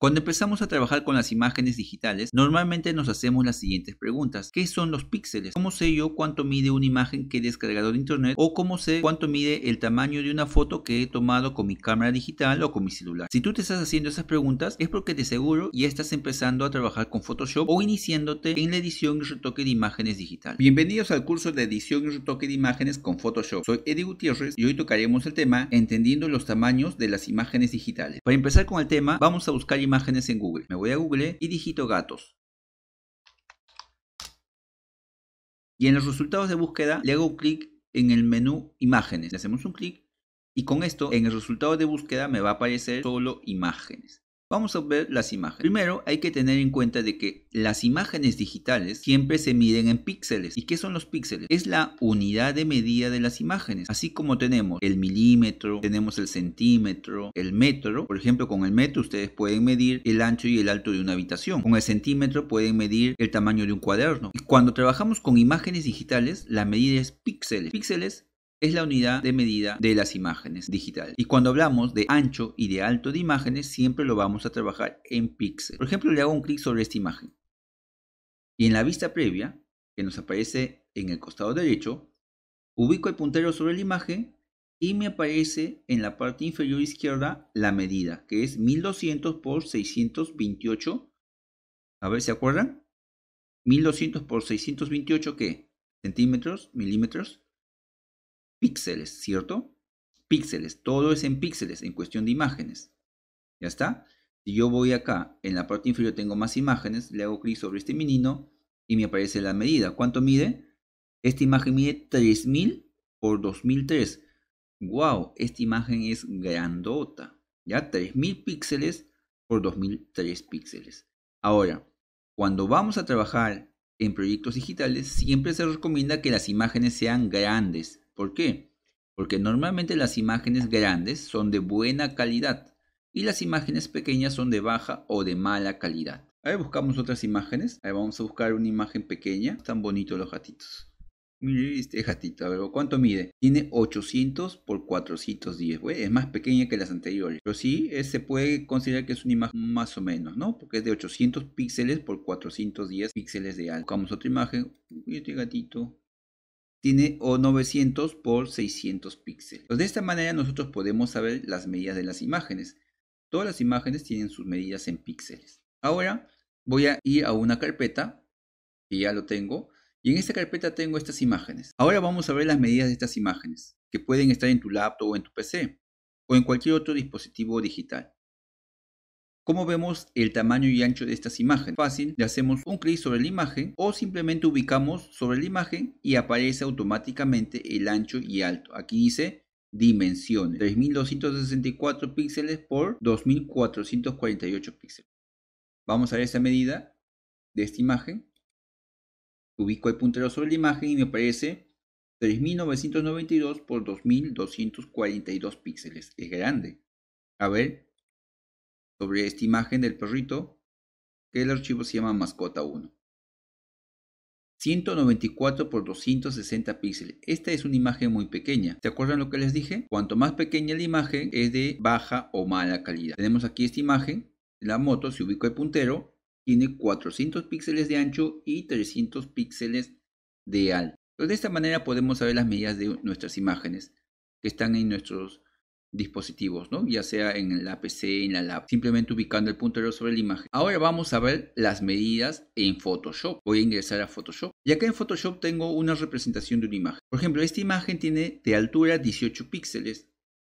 Cuando empezamos a trabajar con las imágenes digitales, normalmente nos hacemos las siguientes preguntas. ¿Qué son los píxeles? ¿Cómo sé yo cuánto mide una imagen que he descargado de internet? ¿O cómo sé cuánto mide el tamaño de una foto que he tomado con mi cámara digital o con mi celular? Si tú te estás haciendo esas preguntas es porque de seguro ya estás empezando a trabajar con Photoshop o iniciándote en la edición y retoque de imágenes digitales Bienvenidos al curso de edición y retoque de imágenes con Photoshop. Soy Eddie Gutiérrez y hoy tocaremos el tema entendiendo los tamaños de las imágenes digitales. Para empezar con el tema, vamos a buscar imágenes en Google. Me voy a Google y digito gatos. Y en los resultados de búsqueda le hago clic en el menú imágenes. Le hacemos un clic y con esto en el resultado de búsqueda me va a aparecer solo imágenes. Vamos a ver las imágenes. Primero hay que tener en cuenta de que las imágenes digitales siempre se miden en píxeles. ¿Y qué son los píxeles? Es la unidad de medida de las imágenes. Así como tenemos el milímetro, tenemos el centímetro, el metro. Por ejemplo, con el metro ustedes pueden medir el ancho y el alto de una habitación. Con el centímetro pueden medir el tamaño de un cuaderno. Y cuando trabajamos con imágenes digitales, la medida es píxeles. Píxeles es la unidad de medida de las imágenes digital. Y cuando hablamos de ancho y de alto de imágenes, siempre lo vamos a trabajar en píxeles. Por ejemplo, le hago un clic sobre esta imagen. Y en la vista previa, que nos aparece en el costado derecho, ubico el puntero sobre la imagen y me aparece en la parte inferior izquierda la medida, que es 1200 por 628. A ver, ¿se acuerdan? 1200 por 628, ¿qué? Centímetros, milímetros píxeles, ¿cierto? Píxeles, todo es en píxeles, en cuestión de imágenes. ¿Ya está? Si yo voy acá, en la parte inferior tengo más imágenes, le hago clic sobre este menino y me aparece la medida. ¿Cuánto mide? Esta imagen mide 3000 por 2003. ¡Wow! Esta imagen es grandota. Ya 3000 píxeles por 2003 píxeles. Ahora, cuando vamos a trabajar en proyectos digitales, siempre se recomienda que las imágenes sean grandes. ¿Por qué? Porque normalmente las imágenes grandes son de buena calidad y las imágenes pequeñas son de baja o de mala calidad. Ahí buscamos otras imágenes. Ahí vamos a buscar una imagen pequeña. Están bonitos los gatitos. Mire este gatito, a ver, ¿cuánto mide? Tiene 800 por 410, es más pequeña que las anteriores. Pero sí, eh, se puede considerar que es una imagen más o menos, ¿no? Porque es de 800 píxeles por 410 píxeles de alto. Buscamos otra imagen. este gatito, tiene o 900 por 600 píxeles. Pues, de esta manera nosotros podemos saber las medidas de las imágenes. Todas las imágenes tienen sus medidas en píxeles. Ahora voy a ir a una carpeta, que ya lo tengo, y en esta carpeta tengo estas imágenes. Ahora vamos a ver las medidas de estas imágenes, que pueden estar en tu laptop o en tu PC, o en cualquier otro dispositivo digital. Como vemos el tamaño y ancho de estas imágenes, fácil, le hacemos un clic sobre la imagen o simplemente ubicamos sobre la imagen y aparece automáticamente el ancho y alto. Aquí dice dimensiones, 3264 píxeles por 2448 píxeles. Vamos a ver esa medida de esta imagen. Ubico el puntero sobre la imagen y me aparece 3992 por 2242 píxeles. Es grande. A ver, sobre esta imagen del perrito, que el archivo se llama mascota 1. 194 x 260 píxeles. Esta es una imagen muy pequeña. ¿Se acuerdan lo que les dije? Cuanto más pequeña la imagen es de baja o mala calidad. Tenemos aquí esta imagen. La moto se ubica el puntero. Tiene 400 píxeles de ancho y 300 píxeles de alto. Pues de esta manera podemos saber las medidas de nuestras imágenes que están en nuestros dispositivos, ¿no? ya sea en la PC, en la lab, simplemente ubicando el puntero sobre la imagen. Ahora vamos a ver las medidas en Photoshop. Voy a ingresar a Photoshop y acá en Photoshop tengo una representación de una imagen. Por ejemplo, esta imagen tiene de altura 18 píxeles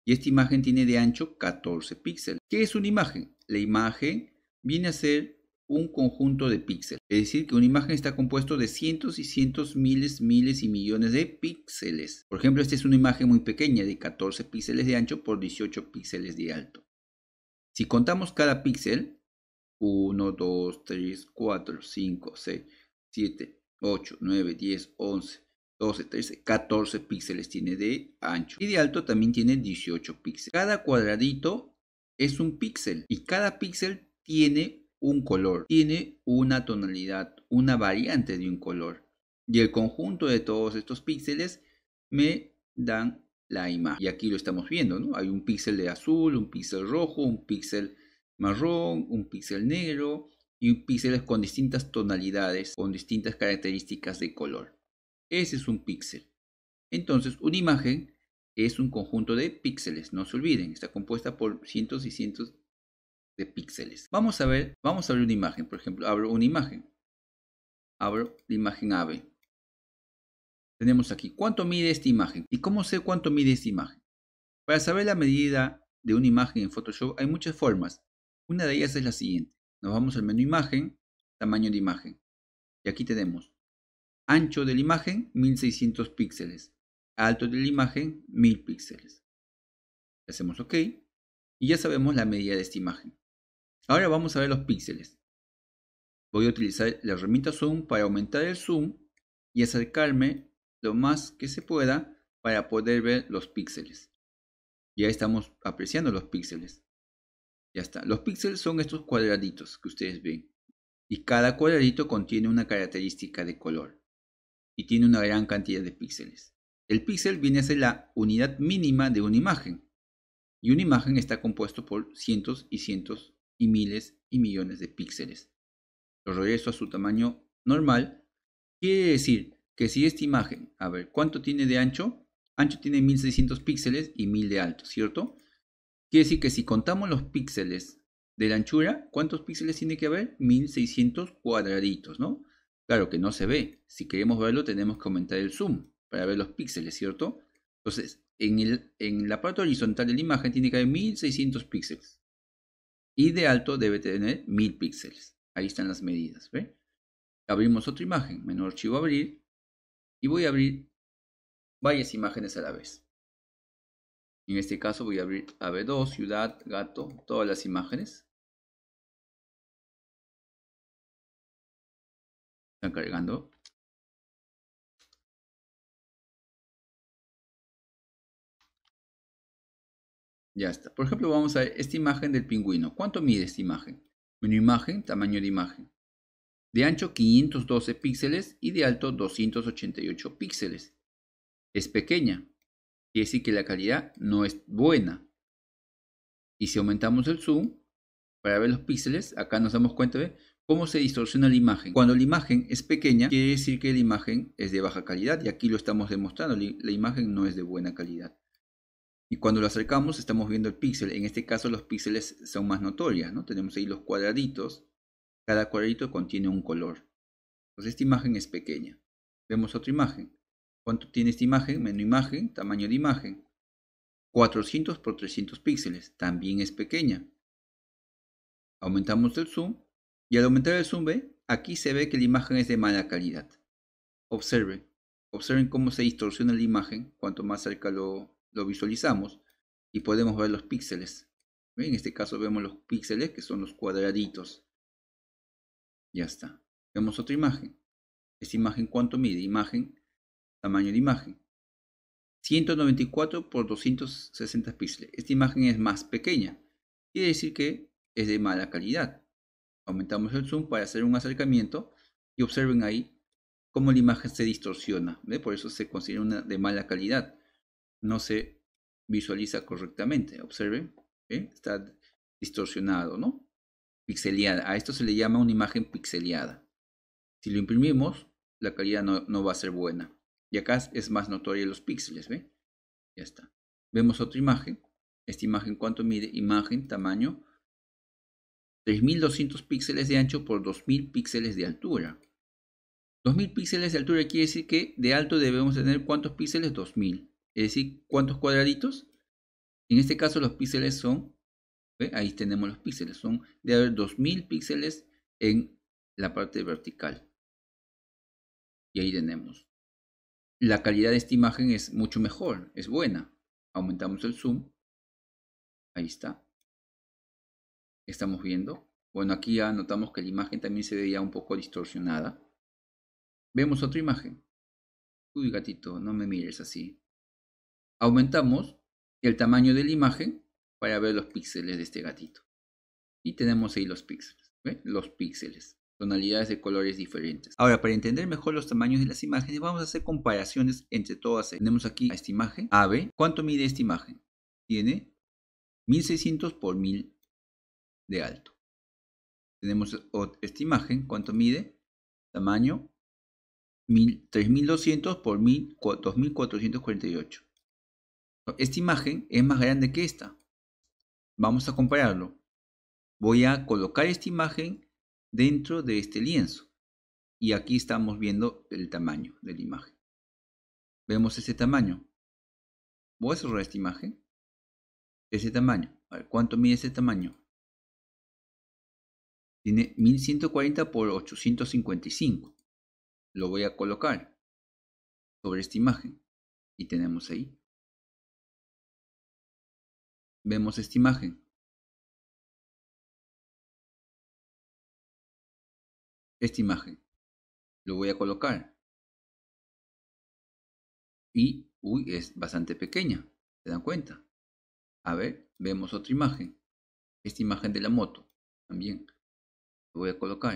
y esta imagen tiene de ancho 14 píxeles. ¿Qué es una imagen? La imagen viene a ser un conjunto de píxeles. Es decir, que una imagen está compuesto de cientos y cientos, miles, miles y millones de píxeles. Por ejemplo, esta es una imagen muy pequeña de 14 píxeles de ancho por 18 píxeles de alto. Si contamos cada píxel, 1, 2, 3, 4, 5, 6, 7, 8, 9, 10, 11, 12, 13, 14 píxeles tiene de ancho. Y de alto también tiene 18 píxeles. Cada cuadradito es un píxel y cada píxel tiene un color, tiene una tonalidad, una variante de un color. Y el conjunto de todos estos píxeles me dan la imagen. Y aquí lo estamos viendo, ¿no? Hay un píxel de azul, un píxel rojo, un píxel marrón, un píxel negro y un píxeles con distintas tonalidades, con distintas características de color. Ese es un píxel. Entonces, una imagen es un conjunto de píxeles, no se olviden, está compuesta por cientos y cientos de píxeles. Vamos a ver, vamos a ver una imagen, por ejemplo, abro una imagen. Abro la imagen AVE. Tenemos aquí, ¿cuánto mide esta imagen? ¿Y cómo sé cuánto mide esta imagen? Para saber la medida de una imagen en Photoshop hay muchas formas. Una de ellas es la siguiente. Nos vamos al menú imagen, tamaño de imagen. Y aquí tenemos ancho de la imagen 1600 píxeles, alto de la imagen 1000 píxeles. Hacemos OK y ya sabemos la medida de esta imagen. Ahora vamos a ver los píxeles. Voy a utilizar la herramienta Zoom para aumentar el zoom y acercarme lo más que se pueda para poder ver los píxeles. Ya estamos apreciando los píxeles. Ya está. Los píxeles son estos cuadraditos que ustedes ven. Y cada cuadradito contiene una característica de color. Y tiene una gran cantidad de píxeles. El píxel viene a ser la unidad mínima de una imagen. Y una imagen está compuesto por cientos y cientos y miles y millones de píxeles. Lo regreso a su tamaño normal. Quiere decir que si esta imagen, a ver, ¿cuánto tiene de ancho? Ancho tiene 1600 píxeles y 1000 de alto, ¿cierto? Quiere decir que si contamos los píxeles de la anchura, ¿cuántos píxeles tiene que haber? 1600 cuadraditos, ¿no? Claro que no se ve. Si queremos verlo, tenemos que aumentar el zoom para ver los píxeles, ¿cierto? Entonces, en, el, en la parte horizontal de la imagen tiene que haber 1600 píxeles y de alto debe tener 1000 píxeles. Ahí están las medidas. ¿ve? Abrimos otra imagen, menor archivo abrir y voy a abrir varias imágenes a la vez. En este caso voy a abrir AB2, ciudad, gato, todas las imágenes. Están cargando. Ya está. Por ejemplo, vamos a ver esta imagen del pingüino. ¿Cuánto mide esta imagen? Menú imagen, tamaño de imagen. De ancho 512 píxeles y de alto 288 píxeles. Es pequeña. Quiere decir que la calidad no es buena. Y si aumentamos el zoom para ver los píxeles, acá nos damos cuenta de cómo se distorsiona la imagen. Cuando la imagen es pequeña, quiere decir que la imagen es de baja calidad y aquí lo estamos demostrando. La imagen no es de buena calidad. Y cuando lo acercamos estamos viendo el píxel. En este caso los píxeles son más notorias, ¿no? Tenemos ahí los cuadraditos. Cada cuadradito contiene un color. Entonces esta imagen es pequeña. Vemos otra imagen. ¿Cuánto tiene esta imagen? Menú imagen, tamaño de imagen. 400 por 300 píxeles. También es pequeña. Aumentamos el zoom. Y al aumentar el zoom, ¿ve? aquí se ve que la imagen es de mala calidad. Observen. Observen cómo se distorsiona la imagen cuanto más cerca lo, lo visualizamos y podemos ver los píxeles. En este caso vemos los píxeles que son los cuadraditos. Ya está. Vemos otra imagen. ¿Esta imagen cuánto mide? Imagen, tamaño de imagen. 194 por 260 píxeles. Esta imagen es más pequeña. Quiere decir que es de mala calidad. Aumentamos el zoom para hacer un acercamiento y observen ahí cómo la imagen se distorsiona. Por eso se considera una de mala calidad no se visualiza correctamente. Observen, ¿eh? está distorsionado, ¿no? Pixeleada, A esto se le llama una imagen pixeleada. Si lo imprimimos, la calidad no, va a ser buena. Y acá es más notoria los píxeles, ¿ve? Ya está. Vemos otra imagen. Esta imagen, ¿cuánto mide? Imagen, tamaño. 3200 píxeles de ancho por 2000 píxeles de altura. 2000 píxeles de altura quiere decir que de alto debemos tener cuántos píxeles? 2000 es decir, cuántos cuadraditos. En este caso los píxeles son, ahí tenemos los píxeles, son de haber 2000 píxeles en la parte vertical. Y ahí tenemos. La calidad de esta imagen es mucho mejor, es buena. Aumentamos el zoom. Ahí está. Estamos viendo. Bueno, aquí ya notamos que la imagen también se veía un poco distorsionada. Vemos otra imagen. Uy, gatito, no me mires así. Aumentamos el tamaño de la imagen para ver los píxeles de este gatito. Y tenemos ahí los píxeles. Los píxeles. Tonalidades de colores diferentes. Ahora, para entender mejor los tamaños de las imágenes, vamos a hacer comparaciones entre todas. Tenemos aquí esta imagen, AVE. ¿Cuánto mide esta imagen? Tiene 1600 por 1000 de alto. Tenemos esta imagen, ¿cuánto mide? Tamaño 3200 por 2448. Esta imagen es más grande que esta. Vamos a compararlo. Voy a colocar esta imagen dentro de este lienzo. Y aquí estamos viendo el tamaño de la imagen. Vemos ese tamaño. Voy a cerrar esta imagen. Ese tamaño. A ¿cuánto mide ese tamaño? Tiene 1140 por 855. Lo voy a colocar sobre esta imagen. Y tenemos ahí vemos esta imagen. Esta imagen. Lo voy a colocar. Y, uy, es bastante pequeña. ¿Se dan cuenta? A ver, vemos otra imagen. Esta imagen de la moto. También. Lo voy a colocar.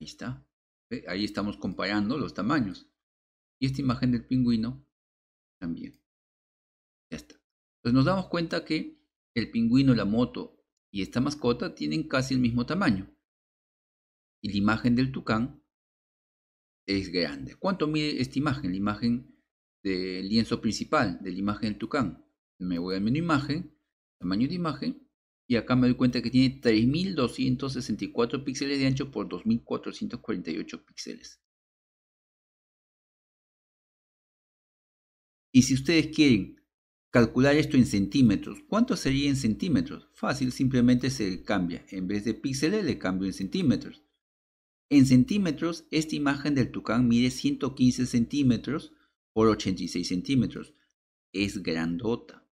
Ahí está. Ahí estamos comparando los tamaños. Y esta imagen del pingüino también. Ya está nos damos cuenta que el pingüino, la moto y esta mascota tienen casi el mismo tamaño. Y la imagen del tucán es grande. ¿Cuánto mide esta imagen? La imagen del lienzo principal, de la imagen del tucán. Me voy al menú imagen, tamaño de imagen, y acá me doy cuenta que tiene 3264 píxeles de ancho por 2448 píxeles. Y si ustedes quieren Calcular esto en centímetros. ¿Cuánto sería en centímetros? Fácil, simplemente se cambia. En vez de píxeles le cambio en centímetros. En centímetros, esta imagen del tucán mide 115 centímetros por 86 centímetros. Es grandota,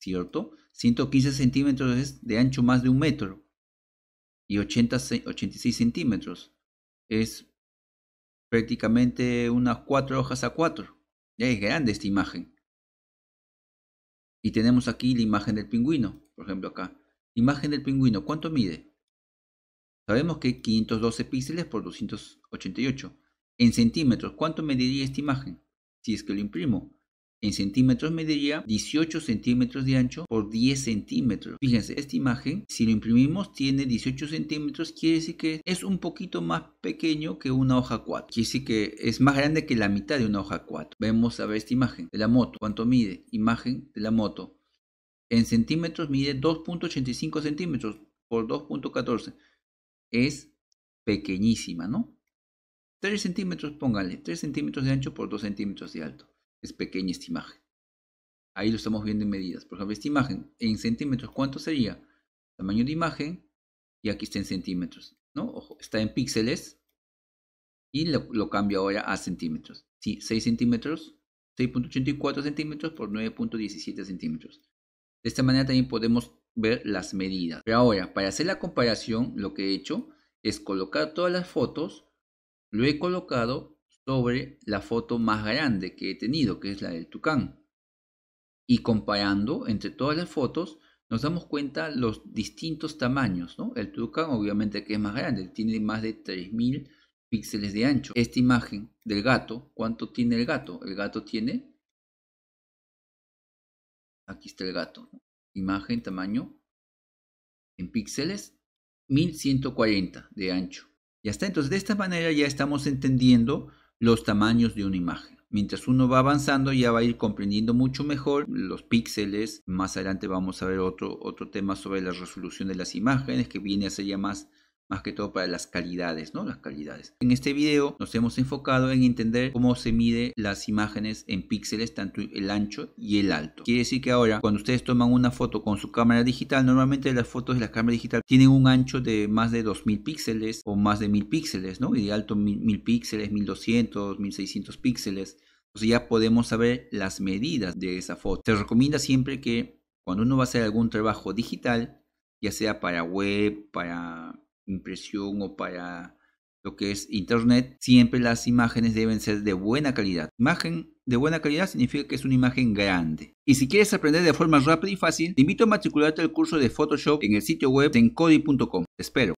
¿cierto? 115 centímetros es de ancho más de un metro. Y 86 centímetros es prácticamente unas cuatro hojas a cuatro. es grande esta imagen. Y tenemos aquí la imagen del pingüino, por ejemplo acá. Imagen del pingüino, ¿cuánto mide? Sabemos que 512 píxeles por 288. En centímetros, ¿cuánto mediría esta imagen? Si es que lo imprimo, en centímetros mediría 18 centímetros de ancho por 10 centímetros. Fíjense, esta imagen, si lo imprimimos, tiene 18 centímetros, quiere decir que es un poquito más pequeño que una hoja 4. Quiere decir que es más grande que la mitad de una hoja 4. Vemos a ver esta imagen de la moto. ¿Cuánto mide? Imagen de la moto. En centímetros mide 2.85 centímetros por 2.14. Es pequeñísima, ¿no? 3 centímetros, pónganle. 3 centímetros de ancho por 2 centímetros de alto es pequeña esta imagen. Ahí lo estamos viendo en medidas. Por ejemplo, esta imagen en centímetros, ¿cuánto sería? Tamaño de imagen y aquí está en centímetros. ¿no? Ojo, está en píxeles y lo, cambio ahora a centímetros. Sí, 6 centímetros, 6.84 centímetros por 9.17 centímetros. De esta manera también podemos ver las medidas. Pero ahora, para hacer la comparación, lo que he hecho es colocar todas las fotos, lo he colocado sobre la foto más grande que he tenido, que es la del tucán. Y comparando entre todas las fotos, nos damos cuenta los distintos tamaños. ¿no? El tucán obviamente que es más grande, tiene más de 3000 píxeles de ancho. Esta imagen del gato, ¿cuánto tiene el gato? El gato tiene... Aquí está el gato. Imagen, tamaño en píxeles, 1140 de ancho. Ya está, entonces de esta manera ya estamos entendiendo los tamaños de una imagen. Mientras uno va avanzando ya va a ir comprendiendo mucho mejor los píxeles. Más adelante vamos a ver otro, otro tema sobre la resolución de las imágenes que viene a ser ya más más que todo para las calidades, ¿no? Las calidades. En este video nos hemos enfocado en entender cómo se mide las imágenes en píxeles, tanto el ancho y el alto. Quiere decir que ahora, cuando ustedes toman una foto con su cámara digital, normalmente las fotos de la cámara digital tienen un ancho de más de 2000 píxeles o más de 1000 píxeles, ¿no? Y de alto 1000 píxeles, 1200, 1600 píxeles. Entonces ya podemos saber las medidas de esa foto. Se recomienda siempre que cuando uno va a hacer algún trabajo digital, ya sea para web, para impresión o para lo que es internet, siempre las imágenes deben ser de buena calidad. Imagen de buena calidad significa que es una imagen grande. Y si quieres aprender de forma rápida y fácil, te invito a matricularte al curso de Photoshop en el sitio web encodi.com. espero.